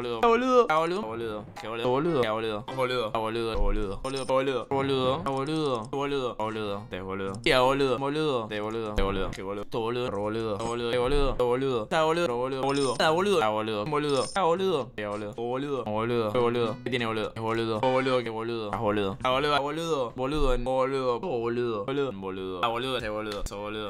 boludo, boludo, boludo, boludo, boludo, boludo, boludo, boludo, boludo, boludo, boludo, boludo, boludo, boludo, boludo, boludo, a boludo, a boludo, boludo, a boludo, a boludo, a boludo, boludo, boludo, boludo, boludo, boludo, a boludo, boludo, boludo, a boludo, boludo, boludo, boludo, Boludo. boludo, boludo, boludo, boludo, Boludo. boludo, a boludo, boludo, que boludo, boludo, boludo, boludo, boludo, boludo, boludo, boludo, boludo, boludo, boludo, boludo, boludo,